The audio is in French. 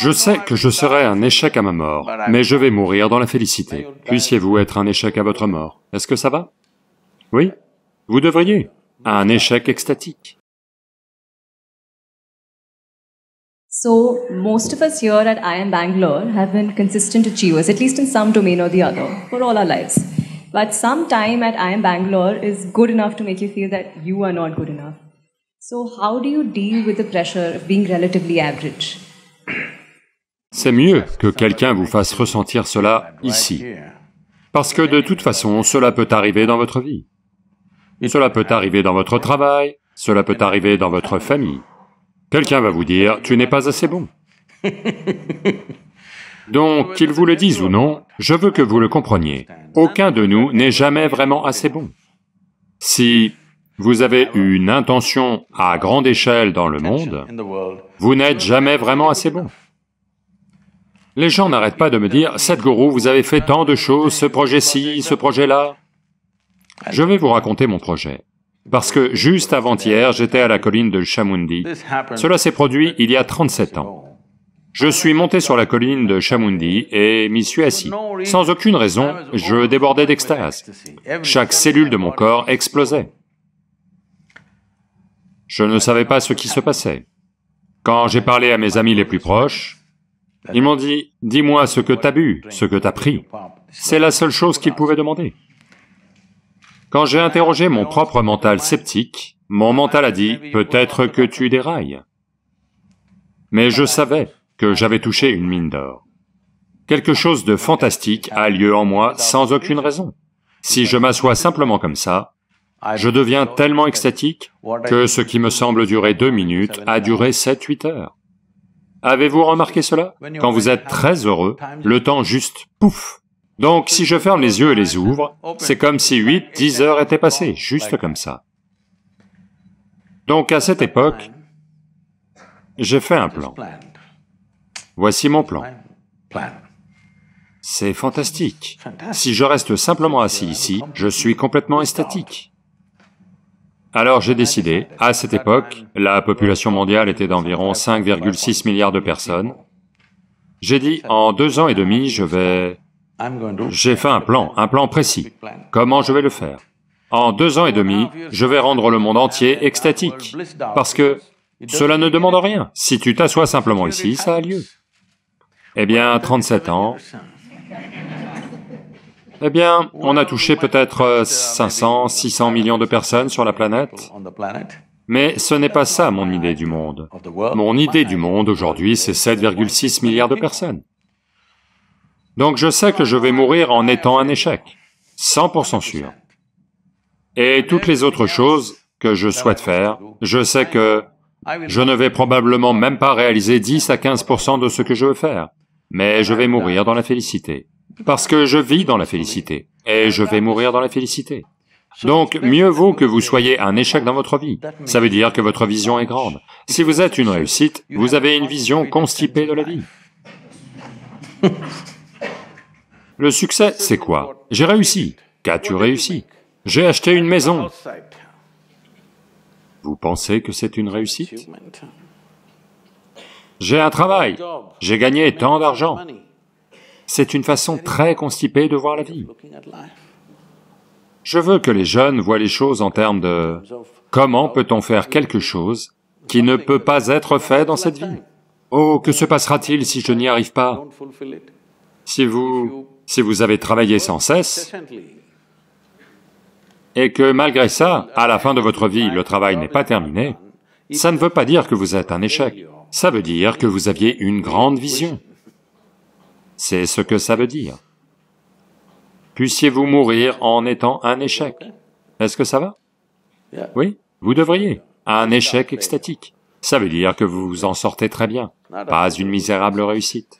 Je sais que je serai un échec à ma mort, mais je vais mourir dans la félicité. Puissiez-vous être un échec à votre mort. Est-ce que ça va Oui Vous devriez. Un échec extatique. So, most of us here at IIM Bangalore have been consistent achievers, at least in some domain or the other, for all our lives. But some time at IIM Bangalore is good enough to make you feel that you are not good enough. So, how do you deal with the pressure of being relatively average? C'est mieux que quelqu'un vous fasse ressentir cela ici, parce que de toute façon, cela peut arriver dans votre vie. Cela peut arriver dans votre travail, cela peut arriver dans votre famille. Quelqu'un va vous dire, tu n'es pas assez bon. Donc, qu'ils vous le disent ou non, je veux que vous le compreniez. Aucun de nous n'est jamais vraiment assez bon. Si vous avez une intention à grande échelle dans le monde, vous n'êtes jamais vraiment assez bon. Les gens n'arrêtent pas de me dire, « gourou, vous avez fait tant de choses, ce projet-ci, ce projet-là... » Je vais vous raconter mon projet. Parce que juste avant-hier, j'étais à la colline de Chamundi. Cela s'est produit il y a 37 ans. Je suis monté sur la colline de Chamundi et m'y suis assis. Sans aucune raison, je débordais d'extase. Chaque cellule de mon corps explosait. Je ne savais pas ce qui se passait. Quand j'ai parlé à mes amis les plus proches, ils m'ont dit, dis-moi ce que t'as bu, ce que t'as pris. C'est la seule chose qu'ils pouvaient demander. Quand j'ai interrogé mon propre mental sceptique, mon mental a dit, peut-être que tu dérailles. Mais je savais que j'avais touché une mine d'or. Quelque chose de fantastique a lieu en moi sans aucune raison. Si je m'assois simplement comme ça, je deviens tellement extatique que ce qui me semble durer deux minutes a duré sept, huit heures. Avez-vous remarqué cela Quand vous êtes très heureux, le temps juste, pouf Donc si je ferme les yeux et les ouvre, c'est comme si 8-10 heures étaient passées, juste comme ça. Donc à cette époque, j'ai fait un plan. Voici mon plan. C'est fantastique. Si je reste simplement assis ici, je suis complètement esthétique. Alors j'ai décidé, à cette époque, la population mondiale était d'environ 5,6 milliards de personnes, j'ai dit, en deux ans et demi, je vais... J'ai fait un plan, un plan précis. Comment je vais le faire En deux ans et demi, je vais rendre le monde entier extatique, parce que cela ne demande rien. Si tu t'assois simplement ici, ça a lieu. Eh bien, 37 ans, eh bien, on a touché peut-être 500, 600 euh, millions de personnes sur la planète. Mais ce n'est pas ça mon idée du monde. Mon idée du monde aujourd'hui, c'est 7,6 milliards de personnes. Donc je sais que je vais mourir en étant un échec, 100% sûr. Et toutes les autres choses que je souhaite faire, je sais que je ne vais probablement même pas réaliser 10 à 15% de ce que je veux faire, mais je vais mourir dans la félicité. Parce que je vis dans la félicité, et je vais mourir dans la félicité. Donc, mieux vaut que vous soyez un échec dans votre vie. Ça veut dire que votre vision est grande. Si vous êtes une réussite, vous avez une vision constipée de la vie. Le succès, c'est quoi J'ai réussi. Qu'as-tu réussi J'ai acheté une maison. Vous pensez que c'est une réussite J'ai un travail. J'ai gagné tant d'argent. C'est une façon très constipée de voir la vie. Je veux que les jeunes voient les choses en termes de comment peut-on faire quelque chose qui ne peut pas être fait dans cette vie Oh, que se passera-t-il si je n'y arrive pas Si vous... si vous avez travaillé sans cesse, et que malgré ça, à la fin de votre vie, le travail n'est pas terminé, ça ne veut pas dire que vous êtes un échec, ça veut dire que vous aviez une grande vision. C'est ce que ça veut dire. Puissiez-vous mourir en étant un échec. Est-ce que ça va Oui, vous devriez. Un échec extatique. Ça veut dire que vous vous en sortez très bien, pas une misérable réussite.